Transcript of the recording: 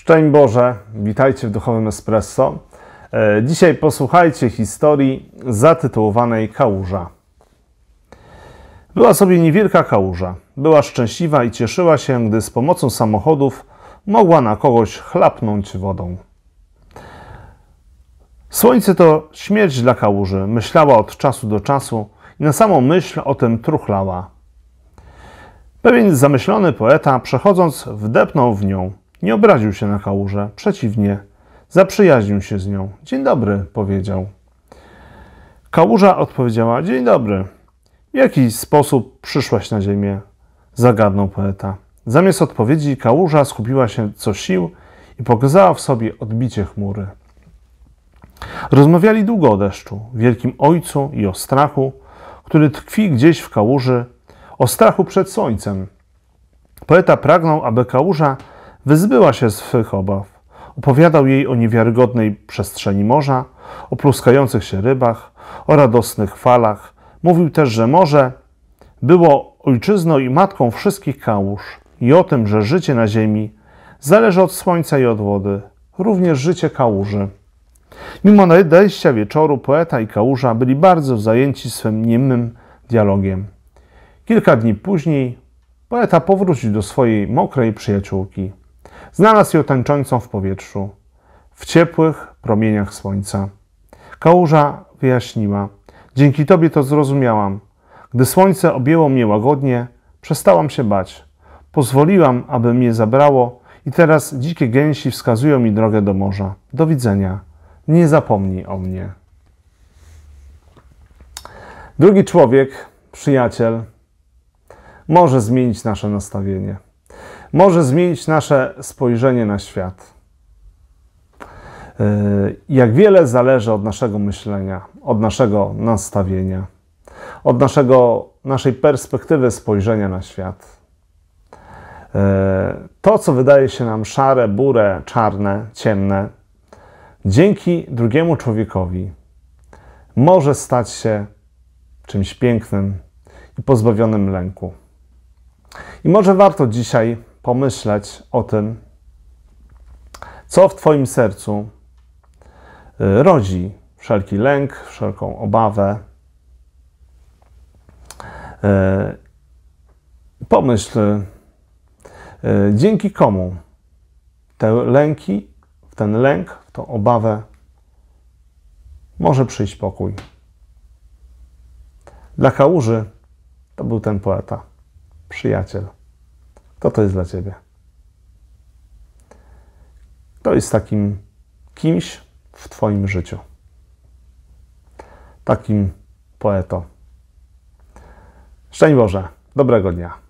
Szczęść Boże, witajcie w Duchowym Espresso. E, dzisiaj posłuchajcie historii zatytułowanej Kałuża. Była sobie niewielka kałuża. Była szczęśliwa i cieszyła się, gdy z pomocą samochodów mogła na kogoś chlapnąć wodą. Słońce to śmierć dla kałuży, myślała od czasu do czasu i na samą myśl o tym truchlała. Pewien zamyślony poeta, przechodząc, wdepnął w nią – nie obraził się na kałużę, przeciwnie, zaprzyjaźnił się z nią. Dzień dobry, powiedział. Kałuża odpowiedziała: Dzień dobry. W jaki sposób przyszłaś na ziemię? Zagadnął poeta. Zamiast odpowiedzi, kałuża skupiła się co sił i pokazała w sobie odbicie chmury. Rozmawiali długo o deszczu, wielkim ojcu i o strachu, który tkwi gdzieś w kałuży, o strachu przed słońcem. Poeta pragnął, aby kałuża wyzbyła się swych obaw. Opowiadał jej o niewiarygodnej przestrzeni morza, o pluskających się rybach, o radosnych falach. Mówił też, że morze było ojczyzną i matką wszystkich kałuż i o tym, że życie na ziemi zależy od słońca i od wody, również życie kałuży. Mimo nadejścia wieczoru poeta i kałuża byli bardzo zajęci swym niemym dialogiem. Kilka dni później poeta powrócił do swojej mokrej przyjaciółki. Znalazł ją tańczącą w powietrzu, w ciepłych promieniach słońca. Kałuża wyjaśniła. Dzięki tobie to zrozumiałam. Gdy słońce objęło mnie łagodnie, przestałam się bać. Pozwoliłam, aby mnie zabrało i teraz dzikie gęsi wskazują mi drogę do morza. Do widzenia. Nie zapomnij o mnie. Drugi człowiek, przyjaciel, może zmienić nasze nastawienie może zmienić nasze spojrzenie na świat. E, jak wiele zależy od naszego myślenia, od naszego nastawienia, od naszego, naszej perspektywy spojrzenia na świat. E, to, co wydaje się nam szare, burę, czarne, ciemne, dzięki drugiemu człowiekowi może stać się czymś pięknym i pozbawionym lęku. I może warto dzisiaj pomyśleć o tym, co w Twoim sercu y, rodzi wszelki lęk, wszelką obawę. Y, pomyśl, y, dzięki komu te lęki, w ten lęk, w tą obawę może przyjść pokój. Dla kałuży to był ten poeta, przyjaciel to to jest dla ciebie. To jest takim kimś w twoim życiu. Takim poetą. Szczęść Boże, dobrego dnia.